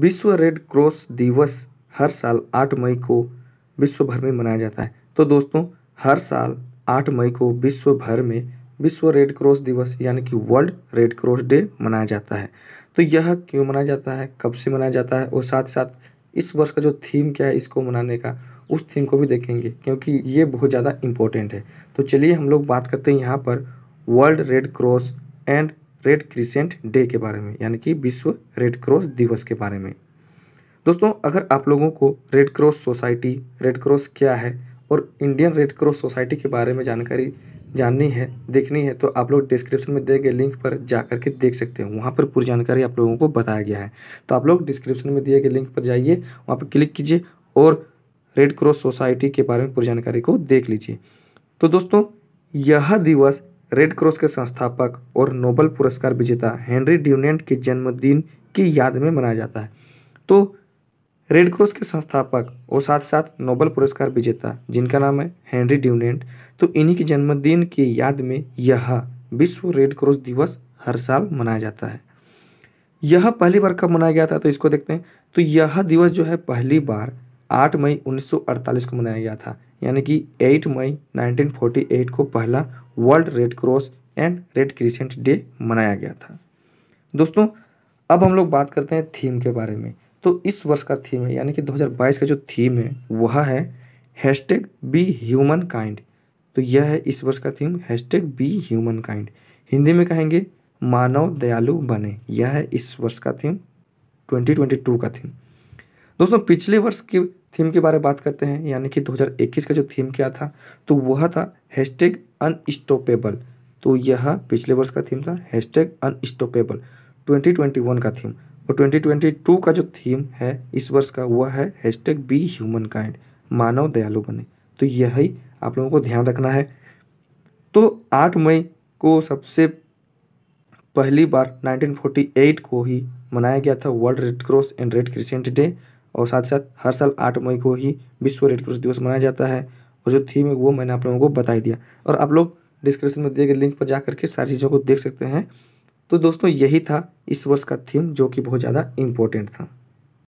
विश्व red cross दिवस हर साल आठ मई को विश्व भर में मनाया जाता है तो दोस्तों हर साल आठ मई को विश्व भर में विश्व रेड क्रॉस दिवस यानी कि वर्ल्ड रेड क्रॉस डे मनाया जाता है तो यह क्यों मनाया जाता है कब से मनाया जाता है और साथ साथ इस वर्ष का जो थीम क्या है इसको मनाने का उस थीम को भी देखेंगे क्योंकि ये बहुत ज़्यादा इम्पोर्टेंट है तो चलिए हम लोग बात करते हैं यहाँ पर World Red Cross and Red Crescent Day के बारे में यानी कि विश्व रेड क्रॉस दिवस के बारे में दोस्तों अगर आप लोगों को Red Cross Society Red Cross क्या है और इंडियन रेड क्रॉस सोसाइटी के बारे में जानकारी जाननी है देखनी है तो आप लोग डिस्क्रिप्शन में दिए गए लिंक पर जा करके के देख सकते हैं वहाँ पर पूरी जानकारी आप लोगों को बताया गया है तो आप लोग डिस्क्रिप्शन में दिए गए लिंक पर जाइए वहाँ पर क्लिक कीजिए और रेड क्रॉस सोसाइटी के बारे में पूरी जानकारी को देख लीजिए तो दोस्तों यह दिवस रेड क्रॉस के संस्थापक और नोबल पुरस्कार विजेता हेनरी ड्यूनेंट के जन्मदिन की याद में मनाया जाता है तो रेड क्रॉस के संस्थापक और साथ साथ नोबल पुरस्कार विजेता जिनका नाम है हेनरी ड्यूनेंट तो इन्हीं के जन्मदिन की याद में यह विश्व रेड क्रॉस दिवस हर साल मनाया जाता है यह पहली बार कब मनाया गया था तो इसको देखते हैं तो यह दिवस जो है पहली बार 8 मई 1948 को मनाया गया था यानी कि 8 मई 1948 को पहला World Red Cross and Red Crescent Day मनाया गया था दोस्तों अब हम लोग बात करते हैं थीम के बारे में तो इस वर्ष का थीम है यानी कि 2022 का जो थीम है वह है हैशटैग बी ह्यूमन काइंड तो यह है इस वर्ष का theme hashtag be human kind Hindi में कहेंगे मानव दयालु बने यह है इस वर्ष का थीम 2022 का थीम दोस्तों पिछले वर्ष के थीम के बारे में बात करते हैं यानी कि 2021 का जो थीम क्या था तो वह था हैशटैग अनस्टॉपेबल तो यह पिछले वर्ष का थीम था हैशटैग अनस्टॉपेबल 2021 का थीम और 2022 का जो थीम है इस वर्ष का वह है हैशटैग बी ह्यूमन काइंड मानव दयालु बने तो यही आप लोगों को ध्यान रखना है तो आठ मई को सबसे पहली बार 1948 को ही मनाया गया था World Red Cross and Red Crescent Day और साथ साथ हर साल आठ मई को ही विश्व रेड क्रॉस दिवस मनाया जाता है और जो थीम है वो मैंने आप लोगों को बता दिया और आप लोग डिस्क्रिप्शन में दिए गए लिंक पर जा करके सारी चीज़ों को देख सकते हैं तो दोस्तों यही था इस वर्ष का थीम जो कि बहुत ज़्यादा इम्पोर्टेंट था